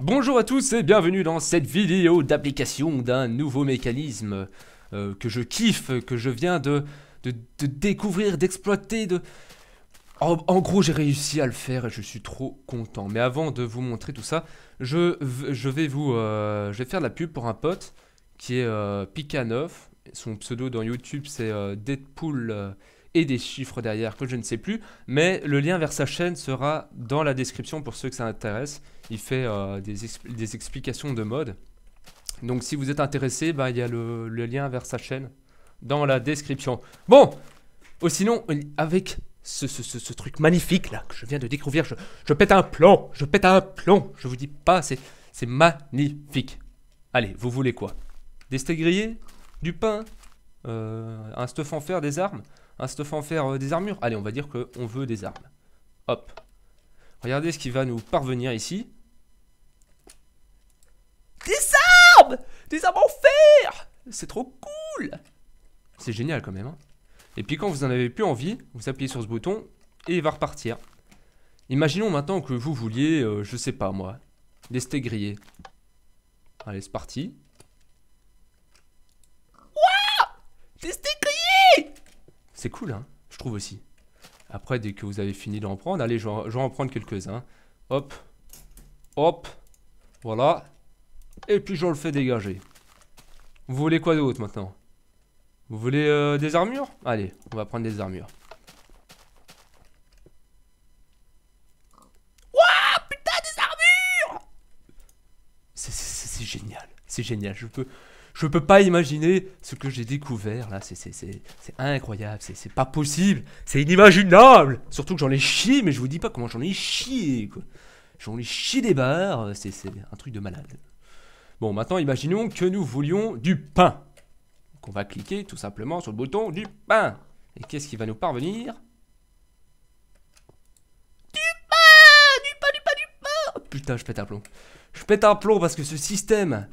Bonjour à tous et bienvenue dans cette vidéo d'application d'un nouveau mécanisme euh, que je kiffe, que je viens de, découvrir, d'exploiter, de... En, gros, j'ai réussi à le faire et je suis trop content. Mais avant de vous montrer tout ça, je, je vais vous... Euh, faire de la pub pour un pote qui est euh, Son pseudo dans YouTube, c'est Deadpool et des chiffres derrière que je ne sais plus. Mais le lien vers sa chaîne sera dans la description pour ceux que ça intéresse. Il fait euh, des, des, explications de mode. Donc si vous êtes intéressé, ben, il y a le, lien vers sa chaîne dans la description. Bon, oh, sinon, avec ce, ce, ce, truc magnifique là que je viens de découvrir, je, je pète un plan je pète un plan je vous dis pas, c'est magnifique. Allez, vous voulez quoi Des steaks Du pain euh, Un stuff en fer Des armes un stuff en fer des armures. Allez, on va dire qu'on veut des armes. Hop. Regardez ce qui va nous parvenir ici. Des armes Des armes en fer C'est trop cool C'est génial quand même. Hein. et puis quand vous en avez plus envie, vous appuyez sur ce bouton et il va repartir. Imaginons maintenant que vous vouliez, je euh, je sais pas moi, des steaks grillés. Allez, c'est parti. C'est cool, hein, je trouve aussi. Après, dès que vous avez fini d'en prendre, allez, je vais en prendre quelques-uns. Hop, hop, voilà. Et puis, je le fais dégager. Vous voulez quoi d'autre maintenant Vous voulez euh, des armures Allez, on va prendre des armures. Waouh, Putain, des armures C'est génial, c'est génial. Je peux, je peux pas imaginer ce que j'ai découvert là, c'est incroyable, c'est pas possible, c'est inimaginable Surtout que j'en ai chié, mais je vous dis pas comment j'en ai chié J'en ai chié des barres, c'est un truc de malade. Bon, maintenant imaginons que nous voulions du pain. Donc on va cliquer tout simplement sur le bouton du pain. Et qu'est-ce qui va nous parvenir Du pain Du pain, du pain, du pain oh, Putain, je pète un plomb. Je pète un plomb parce que ce système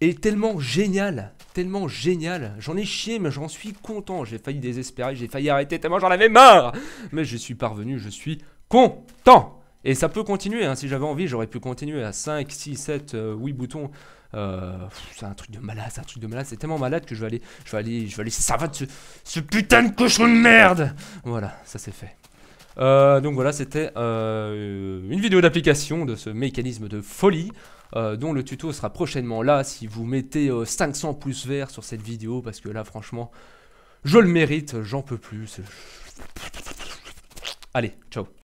est tellement génial, tellement génial. J'en ai chié, mais j'en suis content. J'ai failli désespérer, j'ai failli arrêter tellement j'en avais marre. Mais je suis parvenu, je suis content. Et ça peut continuer, hein. si j'avais envie, j'aurais pu continuer à 5, 6, 7, 8 boutons. Euh, c'est un truc de malade, c'est un truc de malade, c'est tellement malade que je vais aller, je vais aller, je vais aller, ça va de ce, ce putain de cochon de merde Voilà, ça c'est fait. Euh, donc voilà, c'était euh, une vidéo d'application de ce mécanisme de folie. Euh, dont le tuto sera prochainement là si vous mettez 500 pouces verts sur cette vidéo parce que là franchement je le mérite, j'en peux plus. Allez, ciao